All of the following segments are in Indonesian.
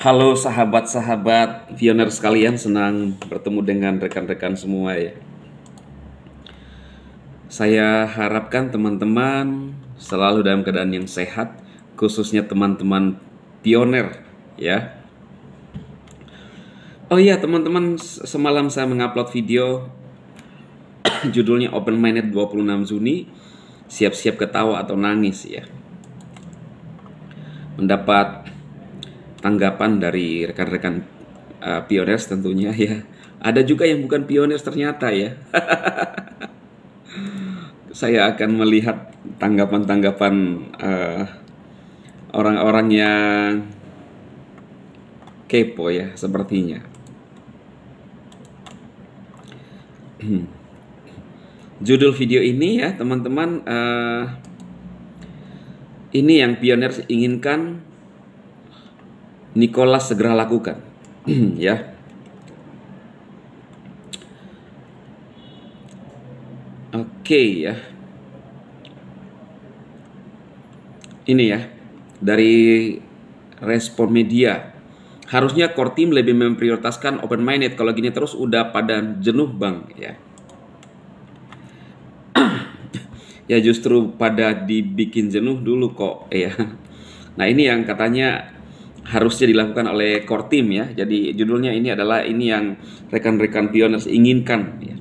Halo sahabat-sahabat Vioner sekalian, senang bertemu dengan rekan-rekan semua ya. Saya harapkan teman-teman selalu dalam keadaan yang sehat, khususnya teman-teman pioner ya. Oh iya teman-teman, semalam saya mengupload video judulnya Open Minded 26 Juni, siap-siap ketawa atau nangis ya. Mendapat tanggapan dari rekan-rekan uh, eh, pioners tentunya ya. Ada juga yang bukan pioners ternyata ya. Saya akan melihat tanggapan-tanggapan orang eh, orang-orang yang kepo ya sepertinya. Judul video ini ya teman-teman uh, ini yang pioners inginkan Nikolas segera lakukan. ya. Oke okay, ya. Ini ya dari respon media. Harusnya core team lebih memprioritaskan open minded kalau gini terus udah pada jenuh bang ya. ya justru pada dibikin jenuh dulu kok ya. Nah ini yang katanya harusnya dilakukan oleh core team ya. Jadi judulnya ini adalah ini yang rekan-rekan pioners inginkan ya.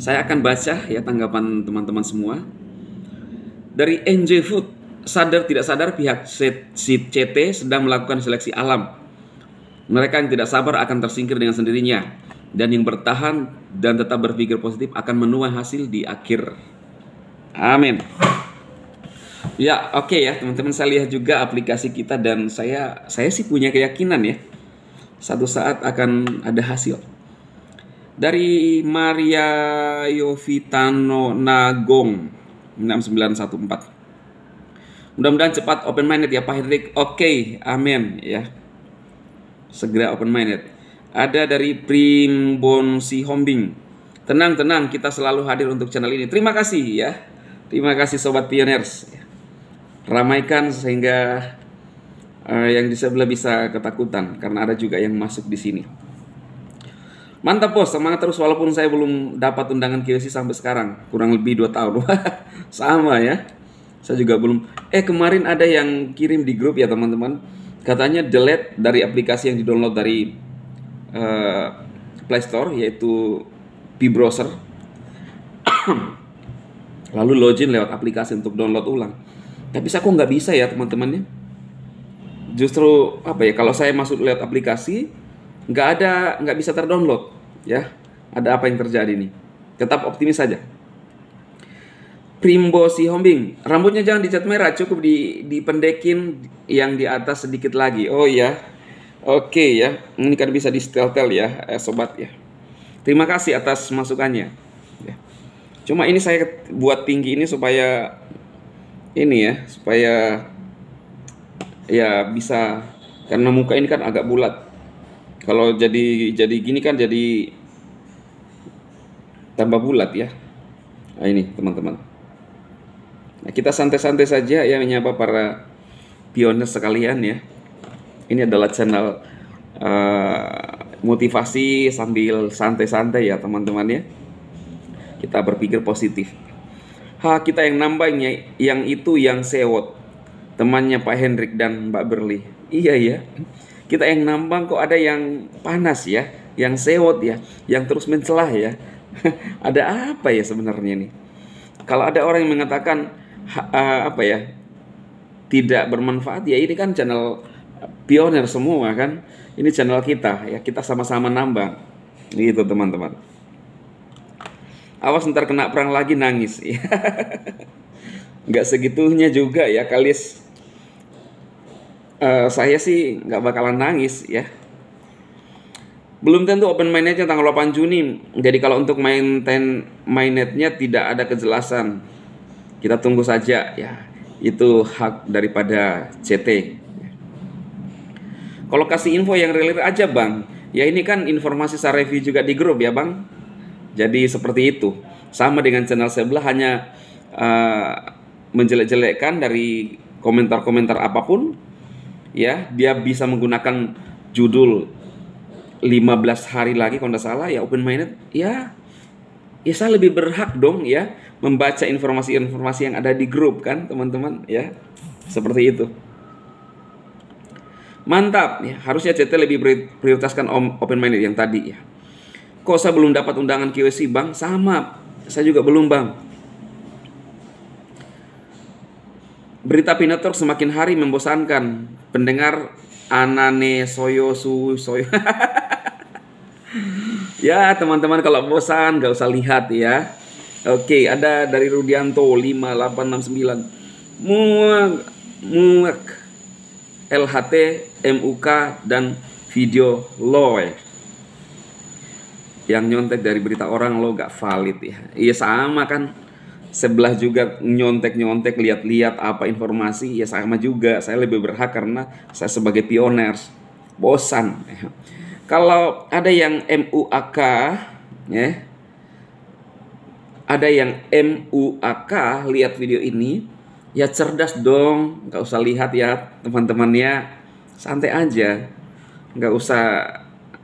Saya akan baca ya tanggapan teman-teman semua. Dari NJ Food, sadar tidak sadar pihak CT sedang melakukan seleksi alam. Mereka yang tidak sabar akan tersingkir dengan sendirinya dan yang bertahan dan tetap berpikir positif akan menuai hasil di akhir. Amin. Ya, oke okay ya, teman-teman saya lihat juga aplikasi kita dan saya saya sih punya keyakinan ya. Satu saat akan ada hasil. Dari Maria Yovitano Nagong 6914. Mudah-mudahan cepat open minded ya Pak Hendrik. Oke, okay, amin ya. Segera open minded. Ada dari Primbon Hombing Tenang, tenang, kita selalu hadir untuk channel ini. Terima kasih ya. Terima kasih sobat pioners ramaikan sehingga uh, yang di sebelah bisa ketakutan karena ada juga yang masuk di sini. Mantap bos, semangat terus walaupun saya belum dapat undangan QC sampai sekarang, kurang lebih dua tahun. Sama ya. Saya juga belum. Eh kemarin ada yang kirim di grup ya teman-teman. Katanya delete dari aplikasi yang di-download dari uh, Play Store yaitu P browser. Lalu login lewat aplikasi untuk download ulang tapi saya kok nggak bisa ya teman-temannya justru apa ya kalau saya masuk lihat aplikasi nggak ada nggak bisa terdownload ya ada apa yang terjadi nih tetap optimis saja Primbo si Hombing, rambutnya jangan dicat merah, cukup di dipendekin yang di atas sedikit lagi. Oh iya, oke ya, ini kan bisa di setel ya, eh, sobat ya. Terima kasih atas masukannya. Ya. Cuma ini saya buat tinggi ini supaya ini ya supaya ya bisa karena muka ini kan agak bulat kalau jadi jadi gini kan jadi tambah bulat ya nah, ini teman-teman nah, kita santai-santai saja ya menyapa para pioner sekalian ya ini adalah channel uh, motivasi sambil santai-santai ya teman-teman ya kita berpikir positif Ha kita yang nambahnya yang itu yang sewot. Temannya Pak Hendrik dan Mbak Berli. Iya ya. Kita yang nambang kok ada yang panas ya, yang sewot ya, yang terus mencelah ya. ada apa ya sebenarnya nih? Kalau ada orang yang mengatakan apa ya? tidak bermanfaat ya ini kan channel pioner semua kan. Ini channel kita ya, kita sama-sama nambang. Gitu teman-teman awas ntar kena perang lagi nangis nggak segitunya juga ya kalis uh, saya sih nggak bakalan nangis ya belum tentu open mainnya tanggal 8 Juni jadi kalau untuk maintain ten tidak ada kejelasan kita tunggu saja ya itu hak daripada CT kalau kasih info yang relate aja bang ya ini kan informasi saya review juga di grup ya bang jadi seperti itu. Sama dengan channel sebelah hanya uh, menjelek-jelekkan dari komentar-komentar apapun ya, dia bisa menggunakan judul 15 hari lagi kalau tidak salah ya open minded ya ya saya lebih berhak dong ya membaca informasi-informasi yang ada di grup kan teman-teman ya seperti itu mantap ya harusnya CT lebih prioritaskan open minded yang tadi ya Kok saya belum dapat undangan QC bang? Sama, saya juga belum bang. Berita pinetor semakin hari membosankan. Pendengar Anane Soyo Su Soyo. ya teman-teman kalau bosan gak usah lihat ya. Oke ada dari Rudianto 5869. Muak, muak. LHT, MUK, dan video Loe yang nyontek dari berita orang lo gak valid ya iya sama kan sebelah juga nyontek-nyontek lihat-lihat apa informasi ya sama juga saya lebih berhak karena saya sebagai pioner bosan ya. kalau ada yang MUAK ya ada yang MUAK lihat video ini ya cerdas dong nggak usah lihat ya teman-temannya santai aja nggak usah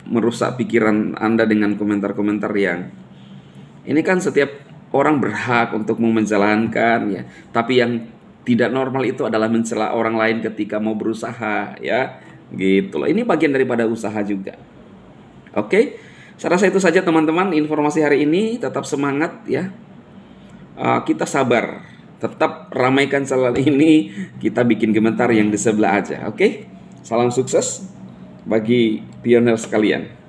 merusak pikiran Anda dengan komentar-komentar yang ini kan setiap orang berhak untuk mau menjalankan ya, tapi yang tidak normal itu adalah mencela orang lain ketika mau berusaha ya. Gitu loh. Ini bagian daripada usaha juga. Oke. Okay? Saya rasa itu saja teman-teman informasi hari ini tetap semangat ya. Eh, kita sabar. Tetap ramaikan channel ini, kita bikin komentar yang di sebelah aja, oke? Salam sukses bagi pioner sekalian.